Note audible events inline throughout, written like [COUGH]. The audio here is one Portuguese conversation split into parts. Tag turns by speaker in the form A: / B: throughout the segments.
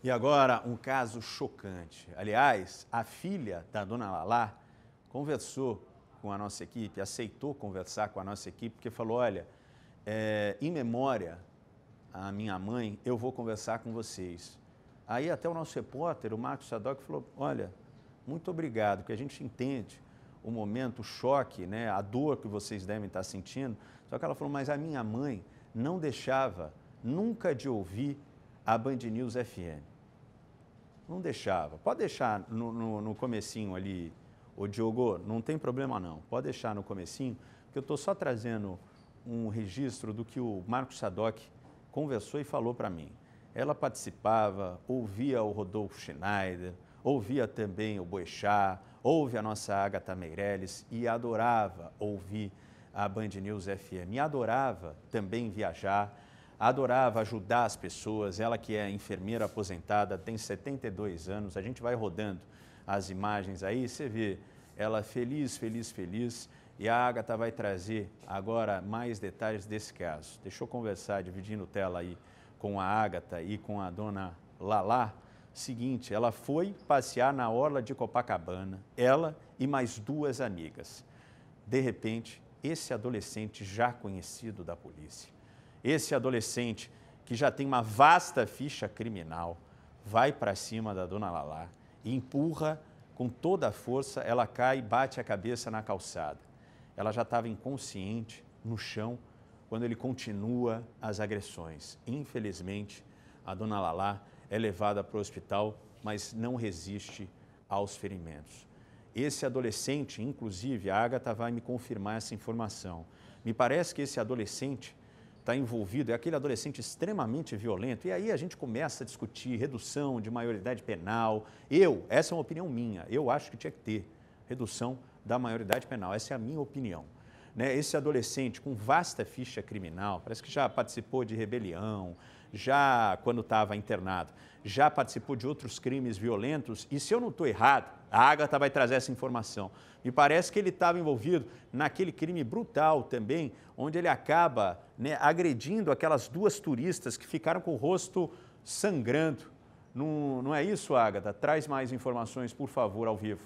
A: E agora, um caso chocante. Aliás, a filha da dona Lalá conversou com a nossa equipe, aceitou conversar com a nossa equipe, porque falou: olha, é, em memória à minha mãe, eu vou conversar com vocês. Aí, até o nosso repórter, o Marcos Sadoc, falou: olha, muito obrigado, porque a gente entende o momento, o choque, né, a dor que vocês devem estar sentindo. Só que ela falou: mas a minha mãe não deixava nunca de ouvir a Band News FM. Não deixava. Pode deixar no, no, no comecinho ali, o Diogo, não tem problema não. Pode deixar no comecinho, porque eu estou só trazendo um registro do que o Marcos Sadoc conversou e falou para mim. Ela participava, ouvia o Rodolfo Schneider, ouvia também o Boechat, ouve a nossa Agatha Meirelles e adorava ouvir a Band News FM. E adorava também viajar, adorava ajudar as pessoas. Ela que é enfermeira aposentada, tem 72 anos. A gente vai rodando as imagens aí, você vê ela feliz, feliz, feliz. E a Agatha vai trazer agora mais detalhes desse caso. Deixa eu conversar, dividindo tela aí com a Agatha e com a dona Lala. Seguinte, ela foi passear na orla de Copacabana, ela e mais duas amigas. De repente, esse adolescente já conhecido da polícia esse adolescente que já tem uma vasta ficha criminal, vai para cima da dona Lalá e empurra com toda a força. Ela cai e bate a cabeça na calçada. Ela já estava inconsciente, no chão, quando ele continua as agressões. Infelizmente, a dona Lalá é levada para o hospital, mas não resiste aos ferimentos. Esse adolescente, inclusive, a Agatha vai me confirmar essa informação. Me parece que esse adolescente está envolvido, é aquele adolescente extremamente violento. E aí a gente começa a discutir redução de maioridade penal. Eu, essa é uma opinião minha, eu acho que tinha que ter redução da maioridade penal. Essa é a minha opinião. Né? Esse adolescente com vasta ficha criminal, parece que já participou de rebelião, já quando estava internado, já participou de outros crimes violentos, e se eu não estou errado, a Agatha vai trazer essa informação. Me parece que ele estava envolvido naquele crime brutal também, onde ele acaba né, agredindo aquelas duas turistas que ficaram com o rosto sangrando. Não, não é isso, Agatha? Traz mais informações, por favor, ao vivo.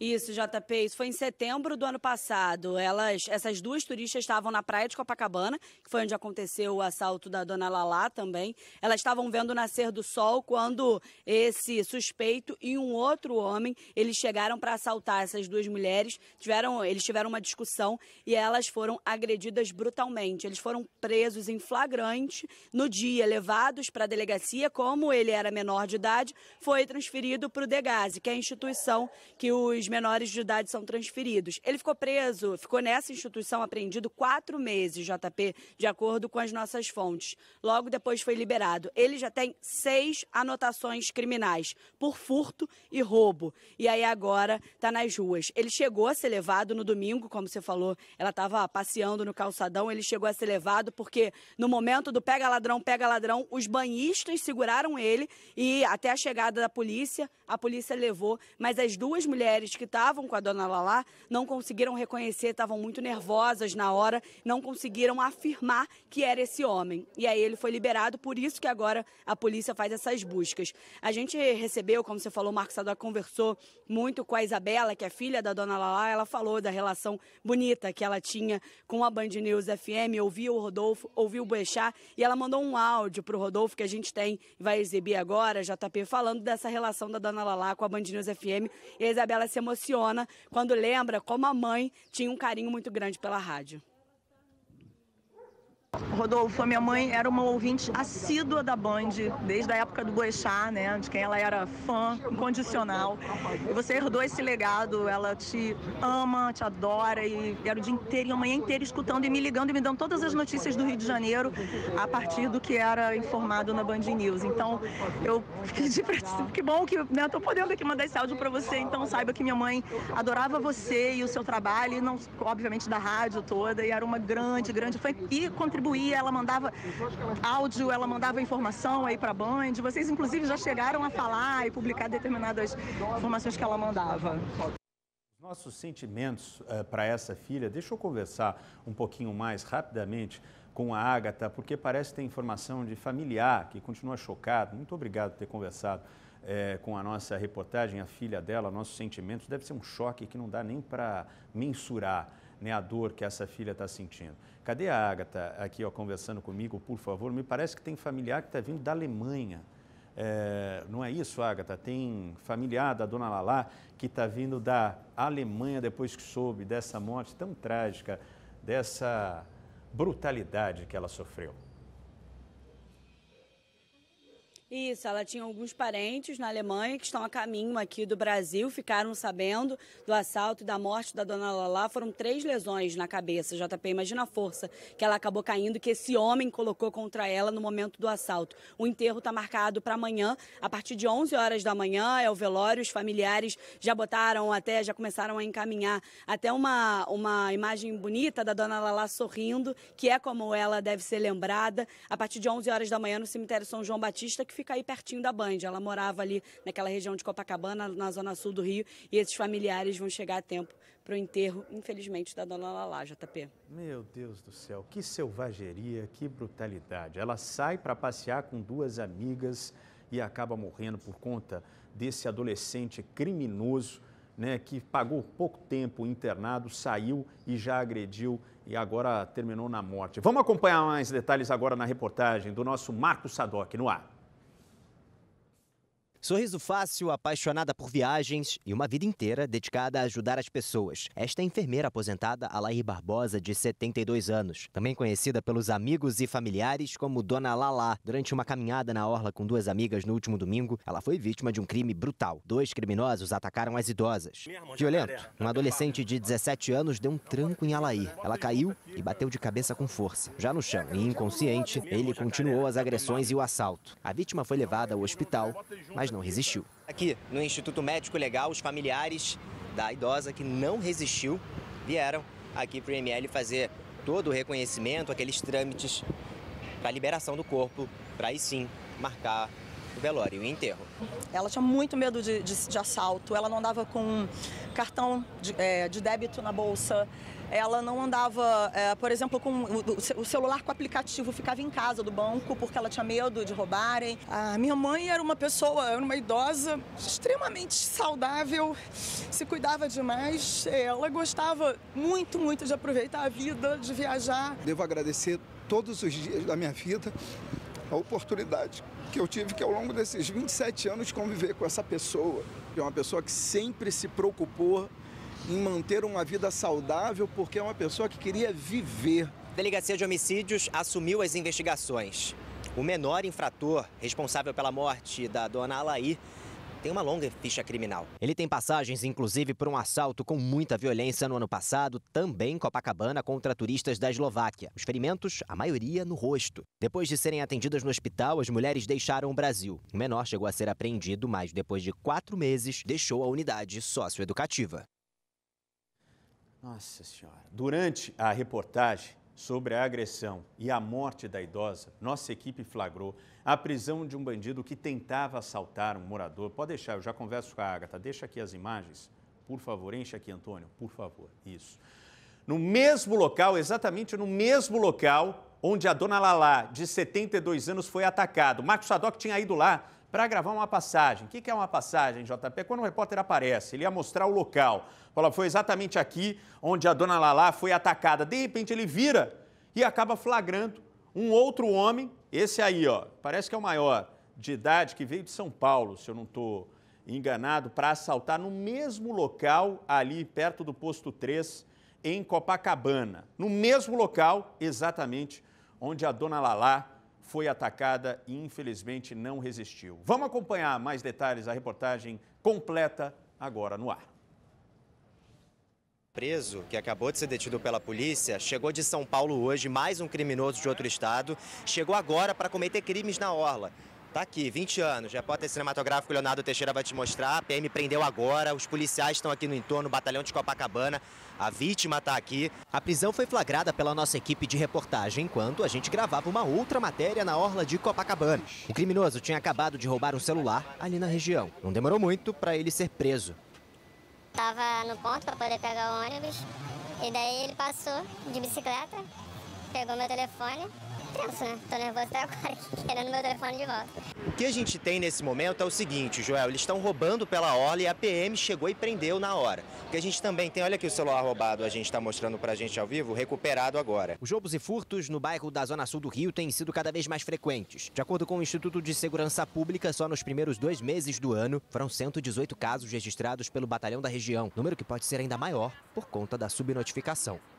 B: Isso, JP, isso foi em setembro do ano passado. Elas, essas duas turistas estavam na praia de Copacabana, que foi onde aconteceu o assalto da dona Lalá também. Elas estavam vendo o nascer do sol quando esse suspeito e um outro homem, eles chegaram para assaltar essas duas mulheres. Tiveram, eles tiveram uma discussão e elas foram agredidas brutalmente. Eles foram presos em flagrante no dia, levados para a delegacia, como ele era menor de idade, foi transferido para o Degase, que é a instituição que os menores de idade são transferidos. Ele ficou preso, ficou nessa instituição apreendido quatro meses, JP, de acordo com as nossas fontes. Logo depois foi liberado. Ele já tem seis anotações criminais por furto e roubo. E aí agora está nas ruas. Ele chegou a ser levado no domingo, como você falou, ela estava passeando no calçadão, ele chegou a ser levado porque no momento do pega ladrão, pega ladrão, os banhistas seguraram ele e até a chegada da polícia, a polícia levou, mas as duas mulheres que estavam com a dona Lala não conseguiram reconhecer, estavam muito nervosas na hora, não conseguiram afirmar que era esse homem. E aí ele foi liberado, por isso que agora a polícia faz essas buscas. A gente recebeu, como você falou, o Marcos Sador conversou muito com a Isabela, que é filha da dona Lala, ela falou da relação bonita que ela tinha com a Band News FM, ouviu o Rodolfo, ouviu o Boechat, e ela mandou um áudio para o Rodolfo que a gente tem, vai exibir agora, JP, falando dessa relação da dona Lala com a Band News FM. E a Isabela se emociona quando lembra como a mãe tinha um carinho muito grande pela rádio.
C: Rodolfo, a minha mãe era uma ouvinte assídua da Band, desde a época do Boechat, né, de quem ela era fã incondicional. E você herdou esse legado, ela te ama, te adora, e era o dia inteiro e a manhã inteira escutando e me ligando e me dando todas as notícias do Rio de Janeiro a partir do que era informado na Band News. Então, eu pedi pra que bom que, né, tô podendo aqui mandar esse áudio para você, então saiba que minha mãe adorava você e o seu trabalho, e não, obviamente da rádio toda, e era uma grande, grande fã e contribuiu distribuía, ela mandava áudio, ela mandava informação aí para a Band. Vocês, inclusive, já chegaram a falar e publicar determinadas informações que ela mandava.
A: Nossos sentimentos uh, eh, para essa filha, deixa eu conversar um pouquinho mais rapidamente com a Agatha, porque parece ter informação de familiar que continua chocado. Muito obrigado por ter conversado eh, com a nossa reportagem, a filha dela, nossos sentimentos. Deve ser um choque que não dá nem para mensurar né, a dor que essa filha está sentindo. Cadê a Agatha aqui ó, conversando comigo, por favor? Me parece que tem familiar que está vindo da Alemanha. É, não é isso, Agatha? Tem familiar da dona Lalá que está vindo da Alemanha depois que soube dessa morte tão trágica, dessa brutalidade que ela sofreu.
B: Isso, ela tinha alguns parentes na Alemanha que estão a caminho aqui do Brasil, ficaram sabendo do assalto e da morte da dona Lala. Foram três lesões na cabeça, JP. Imagina a força que ela acabou caindo, que esse homem colocou contra ela no momento do assalto. O enterro está marcado para amanhã, a partir de 11 horas da manhã, é o velório. Os familiares já botaram até, já começaram a encaminhar até uma, uma imagem bonita da dona Lala sorrindo, que é como ela deve ser lembrada, a partir de 11 horas da manhã no cemitério São João Batista, que fica aí pertinho da Band. Ela morava ali naquela região de Copacabana, na zona sul do Rio, e esses familiares vão chegar a tempo para o enterro, infelizmente, da dona Lala, JP.
A: Meu Deus do céu, que selvageria, que brutalidade. Ela sai para passear com duas amigas e acaba morrendo por conta desse adolescente criminoso né, que pagou pouco tempo internado, saiu e já agrediu e agora terminou na morte. Vamos acompanhar mais detalhes agora na reportagem do nosso Marco Sadoc no ar. Sorriso fácil, apaixonada por
D: viagens e uma vida inteira dedicada a ajudar as pessoas. Esta é a enfermeira aposentada Alair Barbosa, de 72 anos, também conhecida pelos amigos e familiares como Dona Lala. Durante uma caminhada na orla com duas amigas no último domingo, ela foi vítima de um crime brutal. Dois criminosos atacaram as idosas. Violento, um adolescente de 17 anos deu um tranco em Alair. Ela caiu e bateu de cabeça com força. Já no chão e inconsciente, ele continuou as agressões e o assalto. A vítima foi levada ao hospital, mas não não resistiu. Aqui no Instituto Médico Legal, os familiares da idosa que não resistiu vieram aqui para o IML fazer todo o reconhecimento, aqueles trâmites para a liberação do corpo, para aí sim marcar o velório e o enterro.
C: Ela tinha muito medo de, de, de assalto, ela não andava com cartão de, é, de débito na bolsa, ela não andava, é, por exemplo, com o, o, celular com o aplicativo ficava em casa do banco porque ela tinha medo de roubarem. A minha mãe era uma pessoa, era uma idosa extremamente saudável, se cuidava demais, é, ela gostava muito, muito de aproveitar a vida, de viajar. Devo agradecer todos os dias da minha vida a oportunidade que eu tive que ao longo desses 27 anos conviver com essa pessoa, que é uma pessoa
D: que sempre se preocupou em manter uma vida saudável, porque é uma pessoa que queria viver. A Delegacia de Homicídios assumiu as investigações. O menor infrator responsável pela morte da dona Alaí tem uma longa ficha criminal. Ele tem passagens, inclusive, por um assalto com muita violência no ano passado, também em Copacabana, contra turistas da Eslováquia. Os ferimentos, a maioria no rosto. Depois de serem atendidas no hospital, as mulheres deixaram o Brasil. O menor chegou a ser apreendido, mas depois de quatro meses, deixou
A: a unidade socioeducativa. Nossa Senhora. Durante a reportagem, sobre a agressão e a morte da idosa, nossa equipe flagrou a prisão de um bandido que tentava assaltar um morador. Pode deixar, eu já converso com a Agatha. Deixa aqui as imagens. Por favor, enche aqui, Antônio. Por favor. Isso. No mesmo local, exatamente no mesmo local onde a dona Lalá, de 72 anos, foi atacada. O Marcos Sadoc tinha ido lá para gravar uma passagem. O que é uma passagem, JP? Quando o repórter aparece, ele ia mostrar o local. Fala, foi exatamente aqui onde a dona Lala foi atacada. De repente ele vira e acaba flagrando um outro homem, esse aí, ó, parece que é o maior de idade, que veio de São Paulo, se eu não estou enganado, para assaltar no mesmo local ali perto do posto 3 em Copacabana. No mesmo local, exatamente onde a dona Lalá foi atacada e infelizmente não resistiu. Vamos acompanhar mais detalhes da reportagem completa agora no ar.
D: Preso, que acabou de ser detido pela polícia, chegou de São Paulo hoje, mais um criminoso de outro estado, chegou agora para cometer crimes na orla. Tá aqui, 20 anos. Repórter cinematográfico Leonardo Teixeira vai te mostrar. A PM prendeu agora, os policiais estão aqui no entorno, batalhão de Copacabana. A vítima está aqui. A prisão foi flagrada pela nossa equipe de reportagem enquanto a gente gravava uma outra matéria na orla de Copacabana. O criminoso tinha acabado de roubar um celular ali na região. Não demorou muito para ele ser preso.
C: Tava no ponto para poder pegar o ônibus e daí ele passou de bicicleta pegou meu telefone. Né? tô nervoso até agora, [LAUGHS] querendo meu telefone de volta.
D: O que a gente tem nesse momento é o seguinte, Joel, eles estão roubando pela orla e a PM chegou e prendeu na hora. O que a gente também tem, olha aqui o celular roubado, a gente está mostrando pra gente ao vivo, recuperado agora. Os roubos e furtos no bairro da Zona Sul do Rio têm sido cada vez mais frequentes. De acordo com o Instituto de Segurança Pública, só nos primeiros dois meses do ano, foram 118 casos registrados pelo batalhão da região, número que pode ser ainda maior por conta da subnotificação.